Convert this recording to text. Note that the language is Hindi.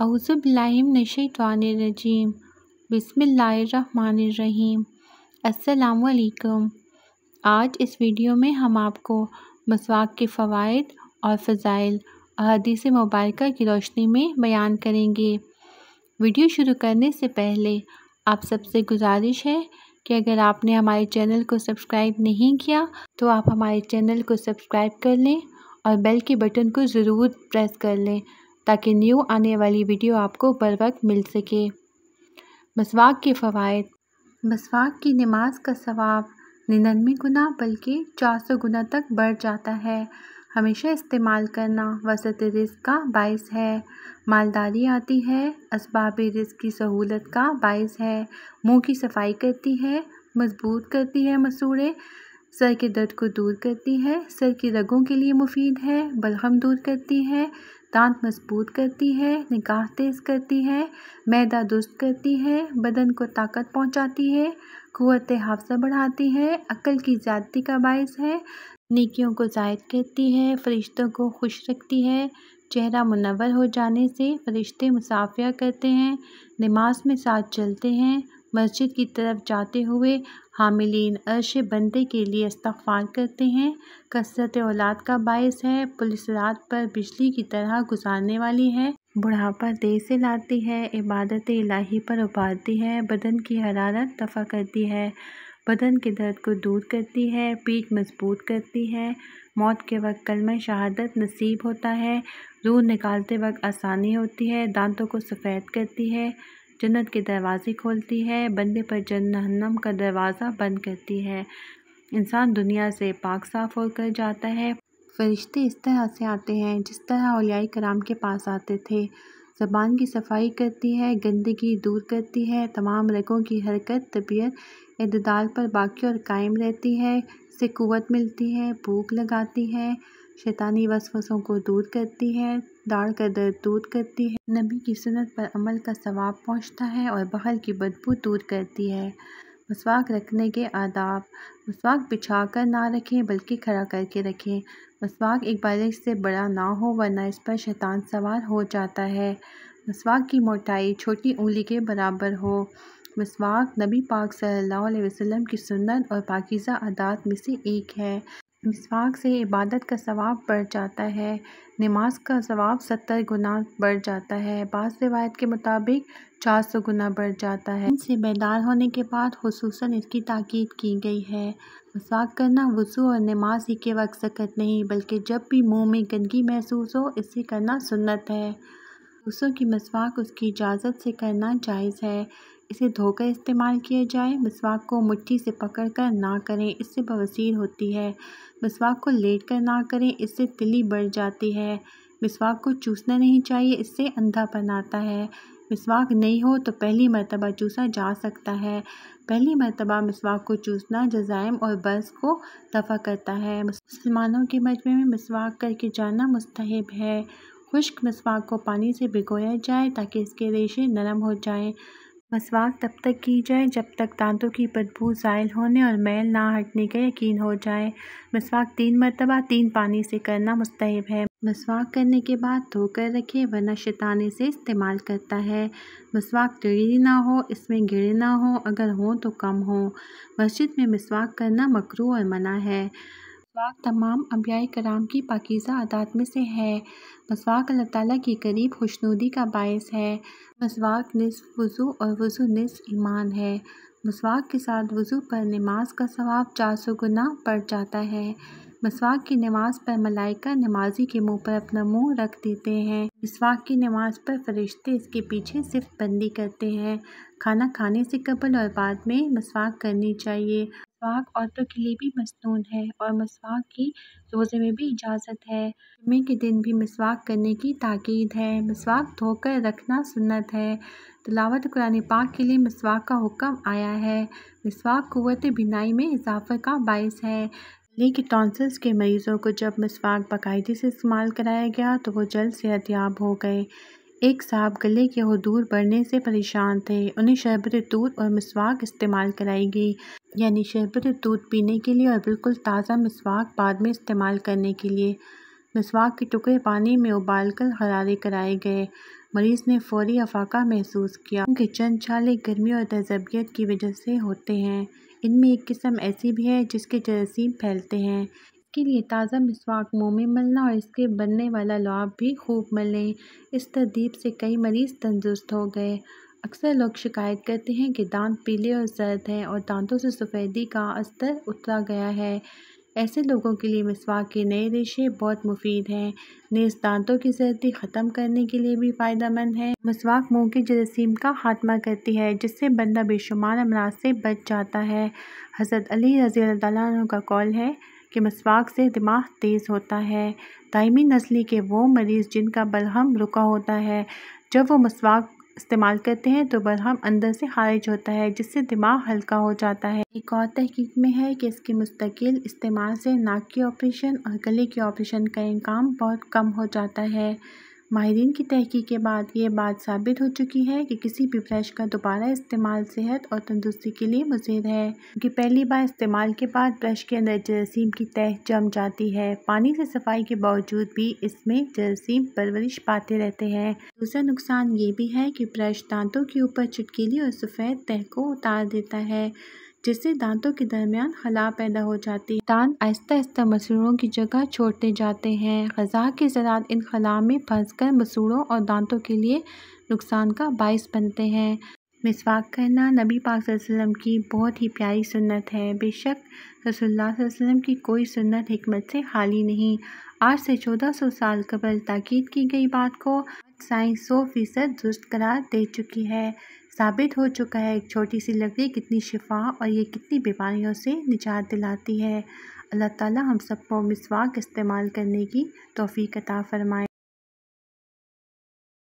रजीम बसमीम असलकम आज इस वीडियो में हम आपको मसवाक के फ़वाद और फ़ज़ाइल अदीस मुबारक की रोशनी में बयान करेंगे वीडियो शुरू करने से पहले आप सबसे गुजारिश है कि अगर आपने हमारे चैनल को सब्सक्राइब नहीं किया तो आप हमारे चैनल को सब्सक्राइब कर लें और बेल के बटन को ज़रूर प्रेस कर लें ताकि न्यू आने वाली वीडियो आपको बर वक्त मिल सके मसवाक के फ़वाद मसवाक की नमाज का सवाब निन्नवे गुना बल्कि चार सौ गुना तक बढ़ जाता है हमेशा इस्तेमाल करना वसत रिस्क का बायस है मालदारी आती है इसबाब रिस्क की सहूलत का बायस है मुंह की सफाई करती है मजबूत करती है मसूड़े सर के दर्द को दूर करती है सर की रगों के लिए मुफीद है बलगम दूर करती है दांत मजबूत करती है निकाह तेज़ करती है मैदा दुरुस्त करती है बदन को ताकत पहुंचाती है क़वत हाफसा बढ़ाती है अक्ल की ज़्यादती का बायस है नेकियों को ज़ायद करती है फ़रिश्तों को खुश रखती है चेहरा मुनवर हो जाने से फ़रिश्ते मुसाफिया करते हैं नमाज में साथ चलते हैं मस्जिद की तरफ जाते हुए हामिलीन अर्श बंदे के लिए इस्तफ़ार करते हैं कसरत औलाद का बायस है पुलिस रात पर बिजली की तरह गुजारने वाली है बुढ़ापा देर से लाती है इबादत इलाही पर उबारती है बदन की हरारत दफ़ा करती है बदन के दर्द को दूर करती है पीठ मजबूत करती है मौत के वक्त में शहादत नसीब होता है रूह निकालते वक्त आसानी होती है दांतों को सफ़ेद करती है जन्नत के दरवाज़े खोलती है बंदे पर जन्नम का दरवाज़ा बंद करती है इंसान दुनिया से पाक साफ होकर जाता है फरिश्ते इस तरह से आते हैं जिस तरह अलियाई कराम के पास आते थे ज़बान की सफाई करती है गंदगी दूर करती है तमाम रगों की हरकत तबीयत इतदाल पर बाकी और कायम रहती है इससे क़वत मिलती है भूख लगाती है शैतानी वसवसों को दूर करती है दाढ़ का दर्द दूर करती है नबी की सुनत पर अमल का सवाब पहुंचता है और बाहर की बदबू दूर करती है मसवाक रखने के आदाब मसवाक बिछा कर ना रखें बल्कि खड़ा करके रखें मसवाक एक बार से बड़ा ना हो वरना इस पर शैतान सवार हो जाता है मसवाक की मोटाई छोटी उंगली के बराबर हो मसवाक नबी पाक सल्लल्लाहु अलैहि वसल्लम की सुन्नत और पाकिज़ा आदात में से एक है मिसवाक से इबादत का सवाब बढ़ जाता है नमाज का सवाब सत्तर गुना बढ़ जाता है बाद रिवायत के मुताबिक चार सौ गुना बढ़ जाता है इनसे बेदार होने के बाद खसूस इसकी ताकीद की गई है मसाक करना वसू और नमाज ही के वक्त सकत नहीं बल्कि जब भी मुंह में गंदगी महसूस हो इसे करना सुन्नत है उसों की मसवाक उसकी इजाज़त से करना जायज़ है इसे धोकर इस्तेमाल किया जाए मसवाक को मुट्ठी से पकड़कर ना करें इससे बवसीर होती है मसवाक को लेट कर ना करें इससे तिली बढ़ जाती है मसवाक को चूसना नहीं चाहिए इससे अंधापन आता है मसवाक नहीं हो तो पहली मरतबा चूसा जा सकता है पहली मरतबा मसवाक को चूसना जजायम और बस को दफ़ा करता है मुसलमानों के मजमे में मसवाक करके जाना मुस्तहब है खुश्क मसवाक को पानी से भिगोया जाए ताकि इसके रेशे नरम हो जाएं मसवाक तब तक की जाए जब तक दांतों की बदबू ज़ायल होने और मैल ना हटने का यकीन हो जाए मसवाक तीन मरतबा तीन पानी से करना मुस्तहब है मसवाक करने के बाद धोकर रखें वरना शैताने से इस्तेमाल करता है मसवाक टेढ़ी ना हो इसमें गिरे ना हो अगर हो तो कम हो मस्जिद में मसवाक करना मकरू और मना है मसवाक तमाम अम्बियाई कराम की पाकिज़ा आदात में से है मसवाक अल्लाह ताली के करीब खुशनुदी का बायस है मसवाक नसफ वज़ू और वज़ू निसफ़ ईमान है मसवाक के साथ वज़ू पर नमाज का सवाब चार सौ गुना पड़ जाता है मसवाक की नमाज पर मलाइका नमाजी के मुंह पर अपना मुंह रख देते हैं मसवाक की नमाज पर फरिश्ते इसके पीछे सिर्फ बंदी करते हैं खाना खाने से कबल और बाद में मसवाक करनी चाहिए मसवाक औरतों के लिए भी मसनून है और मसवाक की रोज़े में भी इजाज़त है जुम्मे के दिन भी मसवाक करने की ताकीद है मसवाक धोकर रखना सुन्नत है तलावत कुरान पाक के लिए मसवाक का हुक्म आया है मसवाक क़वत बिनाई में इजाफे का बायस है गले के टॉन्सल्स के मरीज़ों को जब मसवाक बाकायदे से इस्तेमाल कराया गया तो वो जल्द सेहतियाब हो गए एक साहब गले के हदूर बढ़ने से परेशान थे उन्हें शरबत दूध और मसवाक इस्तेमाल कराई गई यानी शरबत दूध पीने के लिए और बिल्कुल ताज़ा मिसवाक बाद में इस्तेमाल करने के लिए मिसवाक के टुकड़े पानी में उबालकर हरारे कराए गए मरीज़ ने फौरी अफाका महसूस किया उनके चंद छाले गर्मी और तजबियत की वजह से होते हैं इनमें एक किस्म ऐसी भी है जिसके जरासीम फैलते हैं इसके लिए ताज़ा मिसवाक मुँह में मलना और इसके बनने वाला लुआब भी खूब मलें इस तरदीब से कई मरीज़ तंदुरुस्त हो गए अक्सर लोग शिकायत करते हैं कि दांत पीले और सर्द हैं और दांतों से सफ़ेदी का अस्तर उतरा गया है ऐसे लोगों के लिए मिसवाक के नए रेशे बहुत मुफीद हैं नेस दांतों की सर्दी ख़त्म करने के लिए भी फ़ायदेमंद है मिसवाक मुंह की जरासीम का खात्मा करती है जिससे बंदा बेशुमार अमराज से बच जाता है हज़रत अली रज़ी तु का कौल है कि मसवाक से दिमाग तेज़ होता है दायमी नस्ली के वो मरीज़ जिनका बलहम रुका होता है जब वो मसवाक इस्तेमाल करते हैं तो बलहम अंदर से खारिज होता है जिससे दिमाग हल्का हो जाता है एक और तहकीक में है कि इसके मुस्तकिल इस्तेमाल से नाक के ऑपरेशन और गले के ऑपरेशन का इनकाम बहुत कम हो जाता है माहरीन की तहकी के बाद ये बात साबित हो चुकी है कि किसी भी ब्रश का दोबारा इस्तेमाल सेहत और तंदुरुस्ती के लिए मुजिर है क्योंकि पहली बार इस्तेमाल के बाद ब्रश के अंदर जरासीम की तह जम जाती है पानी से सफाई के बावजूद भी इसमें जरासीम परवरिश पाते रहते हैं दूसरा नुकसान ये भी है कि ब्रश दांतों के ऊपर चुटकीली और सफ़ेद तह को उतार देता है जिससे दांतों के दरमियान खला पैदा हो जाती है दांत आहिस्ता आहिस्ता मसूड़ों की जगह छोड़ते जाते हैं गजा के ज़रात इन खला में फंस कर मसूड़ों और दांतों के लिए नुकसान का बायस बनते हैं मिसवाक करना नबी पाक वसल्लम की बहुत ही प्यारी सुन्नत है बेशक रसोल्ला वसल्लम की कोई सुन्नत हमत से खाली नहीं आज से चौदह सौ साल कबल ताकीद की गई बात को साइंस सौ फीसद दुरुस्त करार दे चुकी है साबित हो चुका है एक छोटी सी लकड़ी कितनी शिफा और ये कितनी बीमारियों से निजात दिलाती है अल्लाह ताला हम सबको मिसवाक इस्तेमाल करने की तोफ़ी कता फ़रमाए